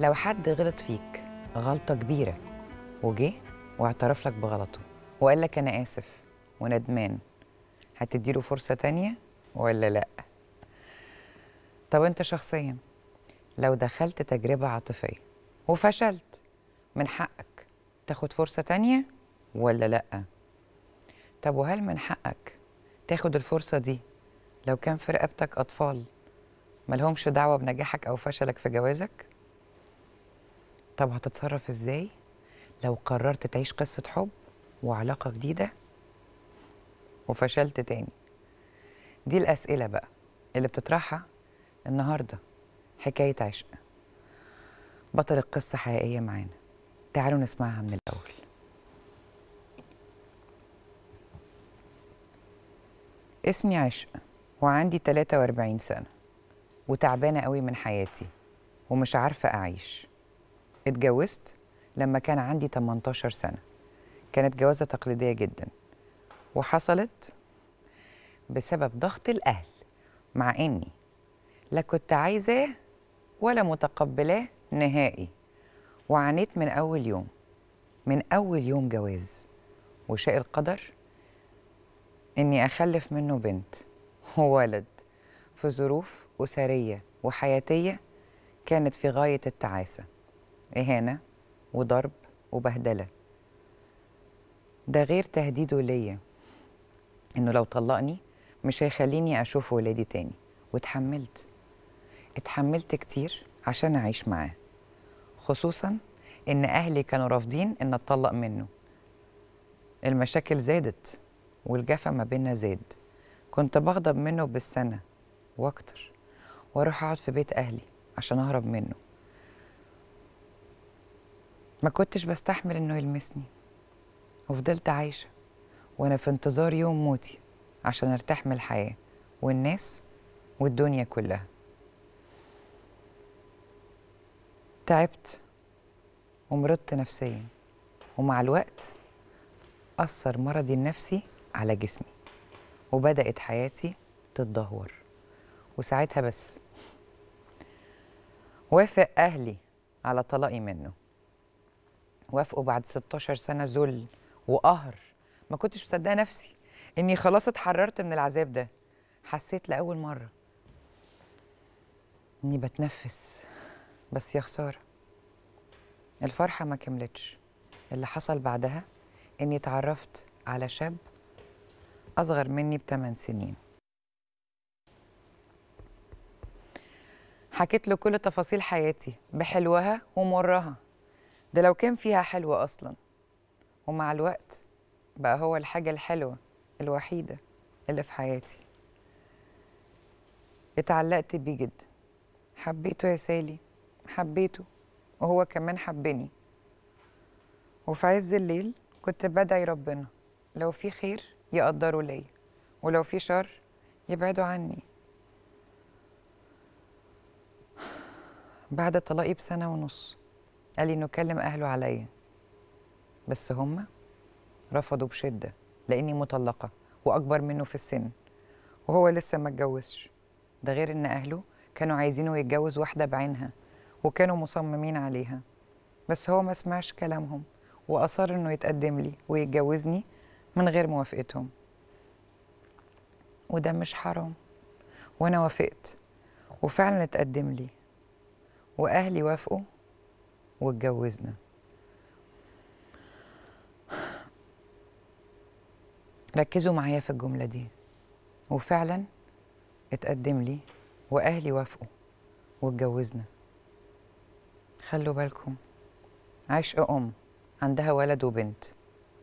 لو حد غلط فيك غلطة كبيرة وجه واعترف لك بغلطه وقال لك أنا آسف وندمان هتديله فرصة تانية ولا لأ؟ طب أنت شخصيا لو دخلت تجربة عاطفية وفشلت من حقك تاخد فرصة تانية ولا لأ؟ طب وهل من حقك تاخد الفرصة دي لو كان في رقبتك أطفال ملهمش دعوة بنجاحك أو فشلك في جوازك؟ طب هتتصرف ازاي لو قررت تعيش قصة حب وعلاقة جديدة وفشلت تاني دي الأسئلة بقى اللي بتطرحها النهاردة حكاية عشق بطل القصة حقيقية معانا تعالوا نسمعها من الأول اسمي عشق وعندي 43 سنة وتعبانة قوي من حياتي ومش عارفة أعيش اتجوزت لما كان عندي 18 سنة كانت جوازة تقليدية جدا وحصلت بسبب ضغط الأهل مع إني لا كنت عايزاه ولا متقبلاه نهائي وعانيت من أول يوم من أول يوم جواز وشاء القدر إني أخلف منه بنت وولد في ظروف أسرية وحياتية كانت في غاية التعاسة إهانة وضرب وبهدلة ده غير تهديده ليا إنه لو طلقني مش هيخليني أشوف ولادي تاني واتحملت اتحملت كتير عشان أعيش معاه خصوصا إن أهلي كانوا رافضين إن أتطلق منه المشاكل زادت والجفا ما بينا زاد كنت بغضب منه بالسنة وأكتر وأروح أقعد في بيت أهلي عشان أهرب منه ما كنتش بستحمل إنه يلمسني وفضلت عايشة وأنا في انتظار يوم موتي عشان أرتاح من الحياة والناس والدنيا كلها تعبت ومرضت نفسيا ومع الوقت أثر مرضي النفسي على جسمي وبدأت حياتي تتدهور وساعتها بس وافق أهلي على طلاقي منه وافقوا بعد 16 سنه ذل وقهر ما كنتش مصدقه نفسي اني خلاص اتحررت من العذاب ده حسيت لاول مره اني بتنفس بس يا خساره الفرحه ما كملتش اللي حصل بعدها اني اتعرفت على شاب اصغر مني بثمان سنين حكيت له كل تفاصيل حياتي بحلوها ومرها ده لو كان فيها حلوة أصلا ومع الوقت بقى هو الحاجة الحلوة الوحيدة اللي في حياتي اتعلقت بيه جدا حبيته يا سالي حبيته وهو كمان حبني وفي عز الليل كنت بدعي ربنا لو في خير يقدره ليا ولو في شر يبعدوا عني بعد طلاقي بسنة ونص قال لي انه كلم اهله عليا بس هم رفضوا بشده لاني مطلقه واكبر منه في السن وهو لسه ما اتجوزش ده غير ان اهله كانوا عايزينه يتجوز واحده بعينها وكانوا مصممين عليها بس هو ما سمعش كلامهم واصر انه يتقدم لي ويتجوزني من غير موافقتهم وده مش حرام وانا وافقت وفعلا اتقدم لي واهلي وافقوا واتجوزنا ركزوا معايا في الجملة دي وفعلا اتقدم لي وأهلي وافقوا واتجوزنا خلوا بالكم عشق أم عندها ولد وبنت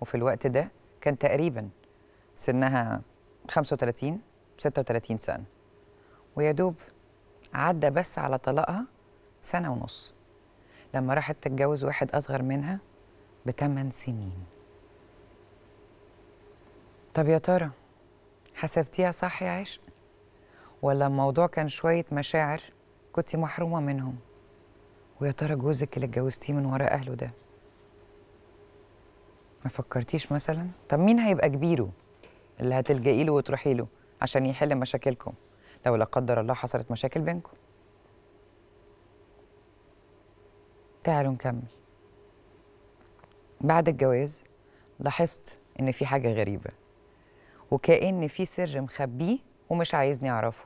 وفي الوقت ده كان تقريبا سنها 35 36 سنة ويا دوب عدى بس على طلاقها سنة ونص لما راحت تتجوز واحد أصغر منها بثمان سنين طب يا ترى حسبتيها صح يا عشق ولا الموضوع كان شوية مشاعر كنت محرومة منهم ويا ترى جوزك اللي اتجوزتيه من ورا أهله ده ما فكرتيش مثلا طب مين هيبقى كبيره اللي هتلجئي له وتروحي له عشان يحل مشاكلكم لو لا قدر الله حصلت مشاكل بينكم تعالوا نكمل بعد الجواز لاحظت إن في حاجة غريبة وكأن في سر مخبيه ومش عايزني أعرفه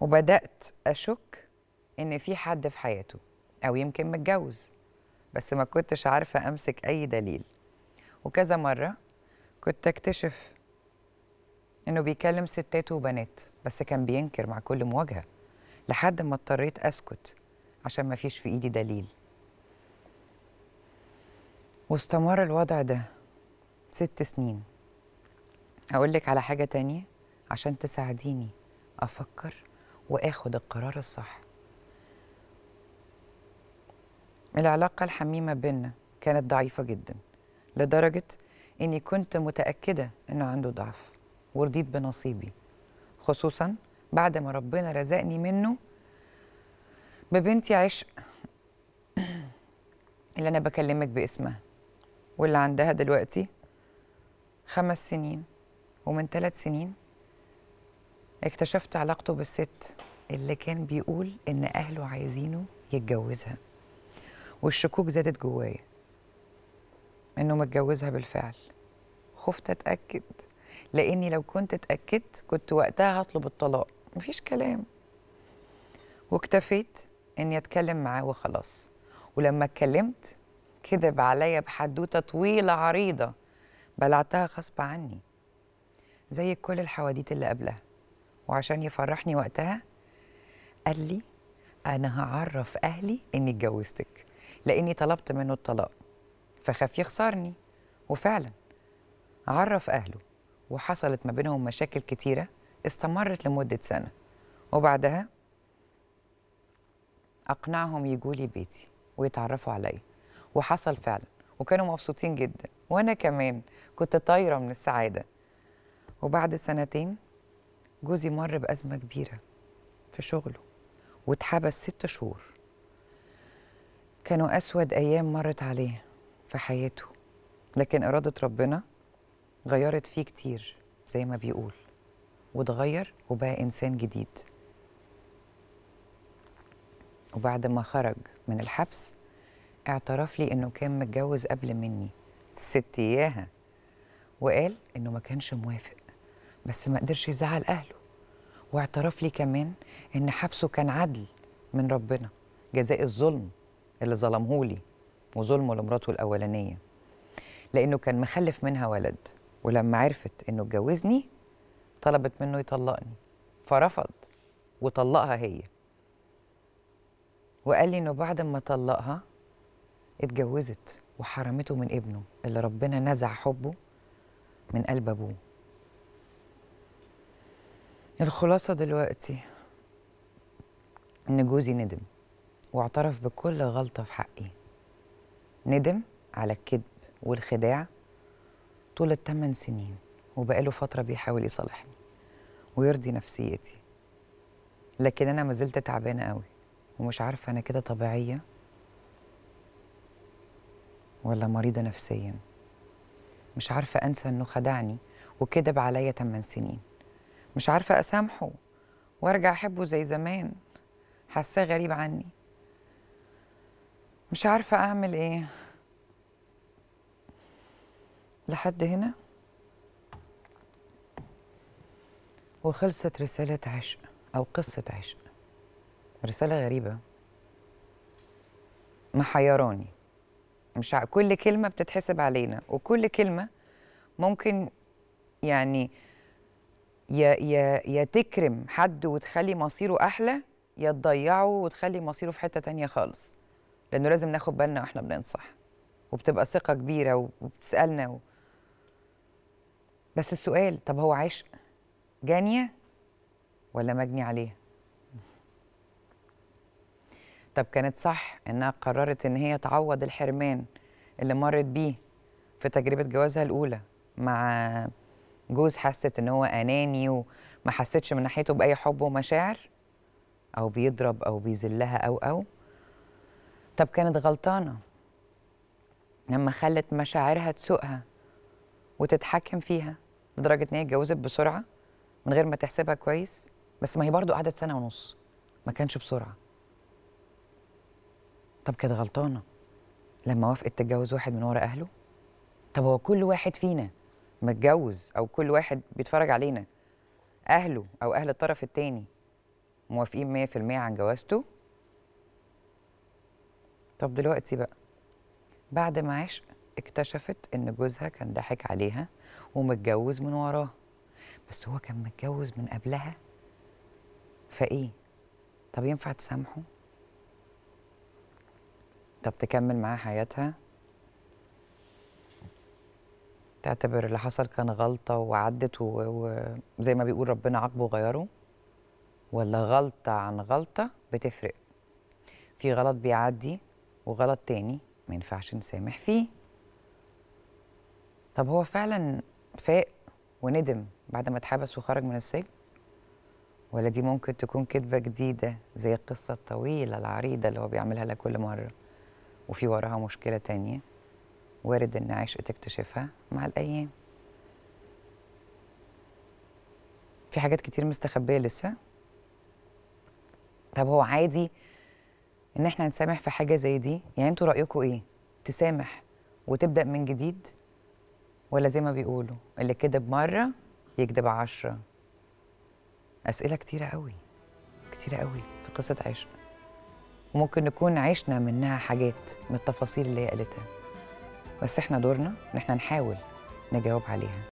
وبدأت أشك إن في حد في حياته أو يمكن متجوز بس ما كنتش عارفة أمسك أي دليل وكذا مرة كنت أكتشف إنه بيكلم ستات وبنات بس كان بينكر مع كل مواجهة لحد ما اضطريت أسكت عشان ما فيش في إيدي دليل واستمر الوضع ده ست سنين هقول لك على حاجة تانية عشان تساعديني أفكر وآخد القرار الصح العلاقة الحميمة بينا كانت ضعيفة جدا لدرجة إني كنت متأكدة إنه عنده ضعف ورضيت بنصيبي خصوصا بعد ما ربنا رزقني منه ببنتي عشق اللي أنا بكلمك باسمها واللي عندها دلوقتي خمس سنين ومن ثلاث سنين اكتشفت علاقته بالست اللي كان بيقول ان اهله عايزينه يتجوزها والشكوك زادت جوايا انه متجوزها بالفعل خفت اتاكد لاني لو كنت اتاكدت كنت وقتها هطلب الطلاق مفيش كلام واكتفيت اني اتكلم معاه وخلاص ولما اتكلمت كذب عليا بحدوتة طويلة عريضة بلعتها غصب عني زي كل الحواديت اللي قبلها وعشان يفرحني وقتها قال لي أنا هعرف أهلي إني اتجوزتك لإني طلبت منه الطلاق فخاف يخسرني وفعلا عرف أهله وحصلت ما بينهم مشاكل كتيرة استمرت لمدة سنة وبعدها أقنعهم يجولي بيتي ويتعرفوا عليا وحصل فعلا وكانوا مبسوطين جدا وانا كمان كنت طايره من السعاده وبعد سنتين جوزي مر بازمه كبيره في شغله واتحبس ست شهور كانوا اسود ايام مرت عليه في حياته لكن اراده ربنا غيرت فيه كتير زي ما بيقول واتغير وبقى انسان جديد وبعد ما خرج من الحبس اعترف لي انه كان متجوز قبل مني الست اياها وقال انه ما كانش موافق بس ما قدرش يزعل اهله واعترف لي كمان ان حبسه كان عدل من ربنا جزاء الظلم اللي ظلمهولي وظلمه لمراته الاولانيه لانه كان مخلف منها ولد ولما عرفت انه اتجوزني طلبت منه يطلقني فرفض وطلقها هي وقال لي انه بعد ما طلقها اتجوزت وحرمته من ابنه اللي ربنا نزع حبه من قلب ابوه الخلاصة دلوقتي إن جوزي ندم واعترف بكل غلطة في حقي ندم على الكذب والخداع طول الثمان سنين وبقاله فترة بيحاول يصالحني ويرضي نفسيتي لكن أنا ما زلت تعبانة قوي ومش عارفة أنا كده طبيعية ولا مريضة نفسيا مش عارفة أنسى إنه خدعني وكذب عليا 8 سنين مش عارفة أسامحه وأرجع أحبه زي زمان حاساه غريب عني مش عارفة أعمل إيه لحد هنا وخلصت رسالة عشق أو قصة عشق رسالة غريبة محيراني مش ع... كل كلمة بتتحسب علينا وكل كلمة ممكن يعني يا يا يا تكرم حد وتخلي مصيره أحلى يا تضيعه وتخلي مصيره في حتة تانية خالص لأنه لازم ناخد بالنا وإحنا بننصح وبتبقى ثقة كبيرة وبتسألنا و... بس السؤال طب هو عشق جانية ولا مجني عليه طب كانت صح انها قررت ان هي تعوض الحرمان اللي مرت بيه في تجربه جوازها الاولى مع جوز حست ان هو اناني وما حستش من ناحيته باي حب ومشاعر او بيضرب او بيذلها او او طب كانت غلطانه لما خلت مشاعرها تسوقها وتتحكم فيها لدرجه ان هي اتجوزت بسرعه من غير ما تحسبها كويس بس ما هي برضو قعدت سنه ونص ما كانش بسرعه طب كانت غلطانه لما وافقت تتجوز واحد من ورا اهله طب هو كل واحد فينا متجوز او كل واحد بيتفرج علينا اهله او اهل الطرف التاني موافقين 100% عن جوازته طب دلوقتي بقى بعد ما عشق اكتشفت ان جوزها كان ضحك عليها ومتجوز من وراه بس هو كان متجوز من قبلها فايه طب ينفع تسامحه طب تكمل معاه حياتها تعتبر اللي حصل كان غلطة وعدت وزي ما بيقول ربنا عاقبه وغيره ولا غلطة عن غلطة بتفرق في غلط بيعدي وغلط تاني ما ينفعش نسامح فيه طب هو فعلا فاق وندم بعد ما اتحبس وخرج من السجن ولا دي ممكن تكون كذبة جديدة زي القصة الطويلة العريضة اللي هو بيعملها لها كل مرة وفي وراها مشكلة تانية وارد إن عشقتك تكتشفها مع الأيام في حاجات كتير مستخبية لسه طب هو عادي إن إحنا نسامح في حاجة زي دي يعني أنتوا رأيكم إيه؟ تسامح وتبدأ من جديد ولا زي ما بيقولوا اللي كدب مرة يكدب عشرة أسئلة كتيرة قوي كتيرة قوي في قصة عشق وممكن نكون عشنا منها حاجات من التفاصيل اللي هي قالتها بس احنا دورنا ان احنا نحاول نجاوب عليها